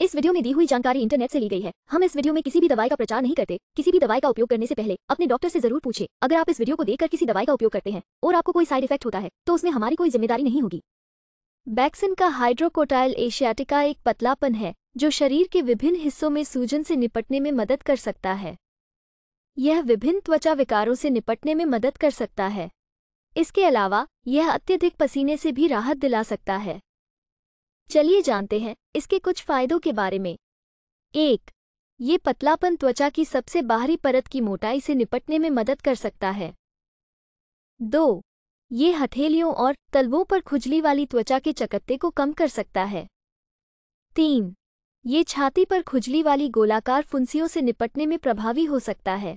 इस वीडियो में दी हुई जानकारी इंटरनेट से ली गई है हम इस वीडियो में किसी भी दवाई का प्रचार नहीं करते किसी भी दवाई का उपयोग करने से पहले अपने डॉक्टर से जरूर पूछे अगर आप इस वीडियो को देखकर किसी दवाई का उपयोग करते हैं और आपको कोई साइड इफेक्ट होता है तो उसमें हमारी कोई जिम्मेदारी नहीं होगी बैक्सिन का हाइड्रोकोटाइल एशियाटिका एक पतलापन है जो शरीर के विभिन्न हिस्सों में सूजन से निपटने में मदद कर सकता है यह विभिन्न त्वचा विकारों से निपटने में मदद कर सकता है इसके अलावा यह अत्यधिक पसीने से भी राहत दिला सकता है चलिए जानते हैं इसके कुछ फायदों के बारे में एक ये पतलापन त्वचा की सबसे बाहरी परत की मोटाई से निपटने में मदद कर सकता है दो ये हथेलियों और तलवों पर खुजली वाली त्वचा के चकत्ते को कम कर सकता है तीन ये छाती पर खुजली वाली गोलाकार फुंसियों से निपटने में प्रभावी हो सकता है